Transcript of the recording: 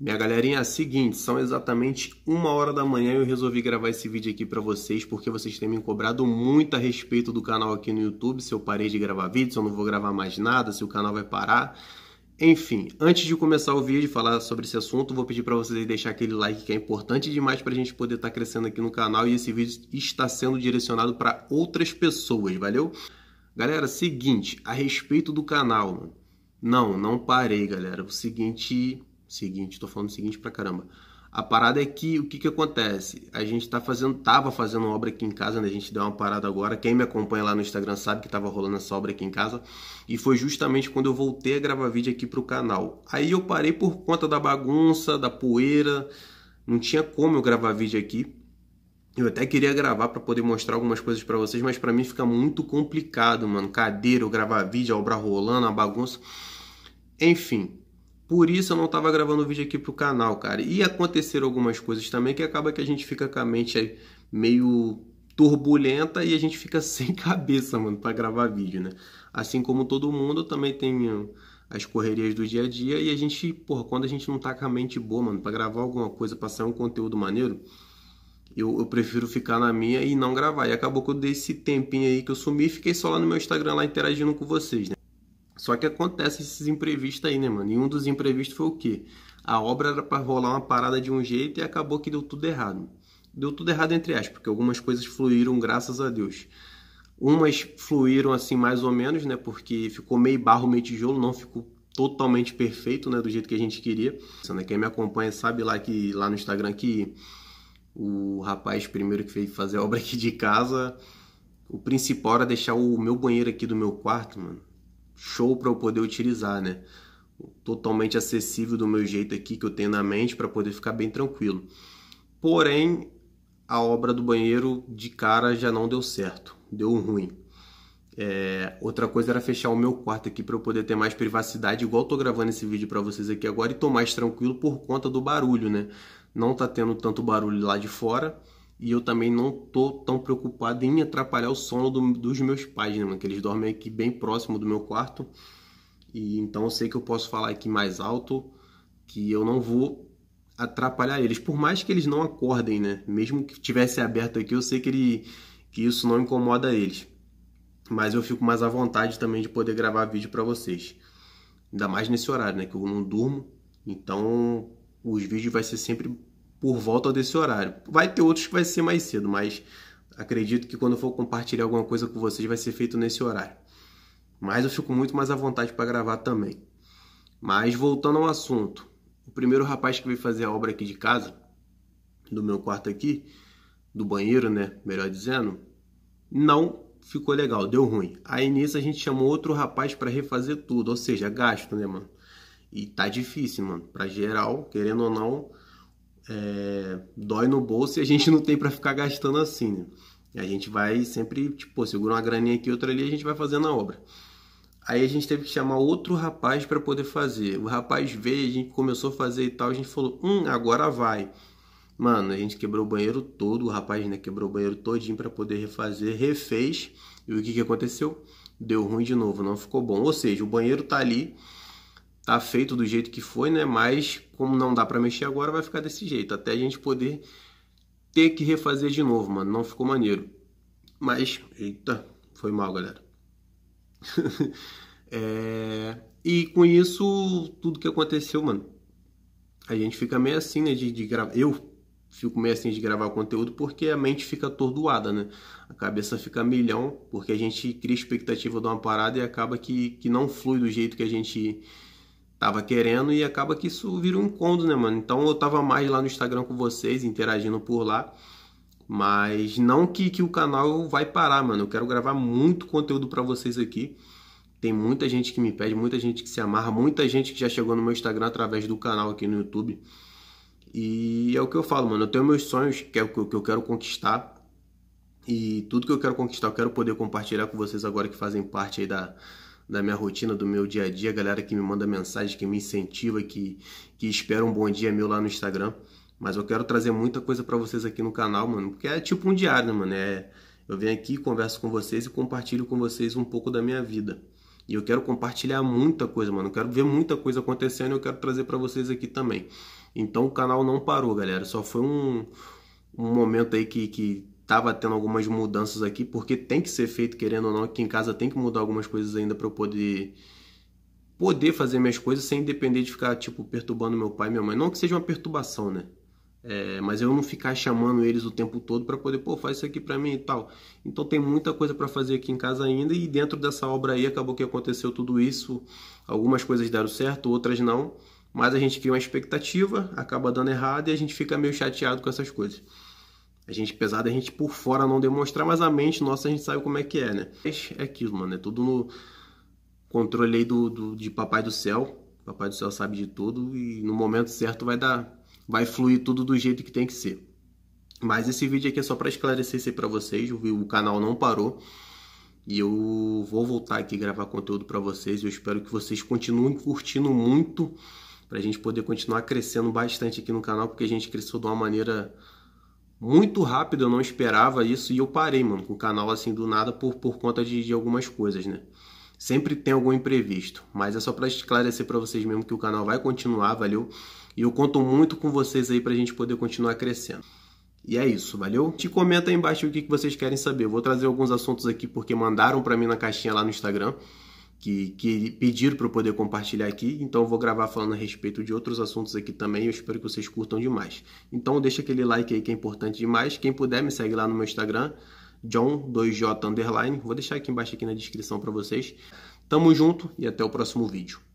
Minha galerinha, é o seguinte, são exatamente uma hora da manhã e eu resolvi gravar esse vídeo aqui para vocês porque vocês têm me cobrado muito a respeito do canal aqui no YouTube, se eu parei de gravar vídeo, se eu não vou gravar mais nada, se o canal vai parar. Enfim, antes de começar o vídeo e falar sobre esse assunto, vou pedir para vocês deixar aquele like que é importante demais para a gente poder estar tá crescendo aqui no canal e esse vídeo está sendo direcionado para outras pessoas, valeu? Galera, seguinte, a respeito do canal, não, não parei, galera. O seguinte, seguinte, tô falando o seguinte pra caramba. A parada é que o que que acontece? A gente tá fazendo, tava fazendo uma obra aqui em casa, né? A gente deu uma parada agora. Quem me acompanha lá no Instagram sabe que tava rolando essa obra aqui em casa. E foi justamente quando eu voltei a gravar vídeo aqui pro canal. Aí eu parei por conta da bagunça, da poeira. Não tinha como eu gravar vídeo aqui. Eu até queria gravar para poder mostrar algumas coisas para vocês, mas para mim fica muito complicado, mano. Cadeira, eu gravar vídeo, a obra rolando, a bagunça. Enfim, por isso eu não estava gravando o vídeo aqui pro canal, cara. E aconteceram algumas coisas também que acaba que a gente fica com a mente aí meio turbulenta e a gente fica sem cabeça, mano, para gravar vídeo, né? Assim como todo mundo, eu também tenho as correrias do dia a dia e a gente, porra, quando a gente não tá com a mente boa, mano, para gravar alguma coisa, para sair um conteúdo maneiro, eu, eu, prefiro ficar na minha e não gravar. E acabou que eu dei esse tempinho aí que eu sumi e fiquei só lá no meu Instagram lá interagindo com vocês, né? Só que acontece esses imprevistos aí, né, mano? E um dos imprevistos foi o quê? A obra era para rolar uma parada de um jeito e acabou que deu tudo errado. Deu tudo errado entre aspas, porque algumas coisas fluíram graças a Deus. Umas fluíram assim mais ou menos, né? Porque ficou meio barro, meio tijolo, não ficou totalmente perfeito, né, do jeito que a gente queria. Quem me acompanha sabe lá que lá no Instagram que o rapaz primeiro que fez fazer a obra aqui de casa, o principal era deixar o meu banheiro aqui do meu quarto, mano show para eu poder utilizar, né? Totalmente acessível do meu jeito aqui que eu tenho na mente para poder ficar bem tranquilo. Porém, a obra do banheiro de cara já não deu certo, deu ruim. É, outra coisa era fechar o meu quarto aqui para eu poder ter mais privacidade, igual eu tô gravando esse vídeo para vocês aqui agora e tô mais tranquilo por conta do barulho, né? Não tá tendo tanto barulho lá de fora e eu também não tô tão preocupado em atrapalhar o sono do, dos meus pais, né, mano? Que eles dormem aqui bem próximo do meu quarto. E então eu sei que eu posso falar aqui mais alto, que eu não vou atrapalhar eles. Por mais que eles não acordem, né? Mesmo que tivesse aberto aqui, eu sei que, ele, que isso não incomoda eles. Mas eu fico mais à vontade também de poder gravar vídeo para vocês. Ainda mais nesse horário, né? Que eu não durmo. Então, os vídeos vai ser sempre por volta desse horário. Vai ter outros que vai ser mais cedo, mas acredito que quando eu for compartilhar alguma coisa com vocês vai ser feito nesse horário. Mas eu fico muito mais à vontade para gravar também. Mas voltando ao assunto, o primeiro rapaz que veio fazer a obra aqui de casa, do meu quarto aqui, do banheiro, né, melhor dizendo, não ficou legal, deu ruim. Aí nisso a gente chamou outro rapaz para refazer tudo, ou seja, gasto, né, mano? E tá difícil, mano, para geral, querendo ou não, é, dói no bolso e a gente não tem para ficar gastando assim, né? E a gente vai sempre, tipo, segura uma graninha aqui, outra ali, a gente vai fazendo a obra. Aí a gente teve que chamar outro rapaz para poder fazer. O rapaz veio, a gente começou a fazer e tal, a gente falou, hum, agora vai. Mano, a gente quebrou o banheiro todo, o rapaz né, quebrou o banheiro todinho para poder refazer, refez. E o que, que aconteceu? Deu ruim de novo, não ficou bom. Ou seja, o banheiro tá ali, tá feito do jeito que foi, né? Mas como não dá para mexer agora, vai ficar desse jeito, até a gente poder ter que refazer de novo, mano. Não ficou maneiro. Mas, eita, foi mal, galera. é... E com isso, tudo que aconteceu, mano, a gente fica meio assim, né? De, de gravar. Eu fico meio assim de gravar conteúdo porque a mente fica atordoada, né? A cabeça fica milhão, porque a gente cria expectativa de uma parada e acaba que, que não flui do jeito que a gente tava querendo e acaba que isso vira um encontro, né, mano? Então eu tava mais lá no Instagram com vocês, interagindo por lá. Mas não que, que o canal vai parar, mano. Eu quero gravar muito conteúdo para vocês aqui. Tem muita gente que me pede, muita gente que se amarra, muita gente que já chegou no meu Instagram através do canal aqui no YouTube. E é o que eu falo, mano. Eu tenho meus sonhos, que é o que eu quero conquistar. E tudo que eu quero conquistar, eu quero poder compartilhar com vocês agora que fazem parte aí da, da minha rotina, do meu dia a dia, galera que me manda mensagem, que me incentiva, que, que espera um bom dia meu lá no Instagram. Mas eu quero trazer muita coisa para vocês aqui no canal, mano, porque é tipo um diário, né, mano? É, eu venho aqui, converso com vocês e compartilho com vocês um pouco da minha vida. E eu quero compartilhar muita coisa, mano. Eu quero ver muita coisa acontecendo e eu quero trazer para vocês aqui também. Então o canal não parou, galera. Só foi um, um momento aí que, que estava tendo algumas mudanças aqui, porque tem que ser feito, querendo ou não, aqui em casa tem que mudar algumas coisas ainda para eu poder poder fazer minhas coisas sem depender de ficar, tipo, perturbando meu pai e minha mãe. Não que seja uma perturbação, né? É, mas eu não ficar chamando eles o tempo todo para poder, pô, faz isso aqui para mim e tal. Então tem muita coisa para fazer aqui em casa ainda e dentro dessa obra aí acabou que aconteceu tudo isso. Algumas coisas deram certo, outras não. Mas a gente cria uma expectativa, acaba dando errado e a gente fica meio chateado com essas coisas a gente pesada, a gente por fora não demonstrar, mas a mente nossa a gente sabe como é que é, né? É aquilo, mano, é tudo no controle aí do, do, de Papai do Céu. Papai do Céu sabe de tudo e no momento certo vai dar, vai fluir tudo do jeito que tem que ser. Mas esse vídeo aqui é só para esclarecer isso aí para vocês, o canal não parou. E eu vou voltar aqui gravar conteúdo para vocês. Eu espero que vocês continuem curtindo muito para a gente poder continuar crescendo bastante aqui no canal, porque a gente cresceu de uma maneira muito rápido, eu não esperava isso e eu parei, mano, com o canal assim do nada por, por conta de, de algumas coisas, né? Sempre tem algum imprevisto, mas é só para esclarecer para vocês mesmo que o canal vai continuar, valeu? E eu conto muito com vocês aí pra gente poder continuar crescendo. E é isso, valeu? Te comenta aí embaixo o que vocês querem saber. Eu vou trazer alguns assuntos aqui porque mandaram para mim na caixinha lá no Instagram que, que pediram para eu poder compartilhar aqui, então eu vou gravar falando a respeito de outros assuntos aqui também, eu espero que vocês curtam demais. Então deixa aquele like aí que é importante demais, quem puder me segue lá no meu Instagram, john2j_, vou deixar aqui embaixo aqui na descrição para vocês. Tamo junto e até o próximo vídeo.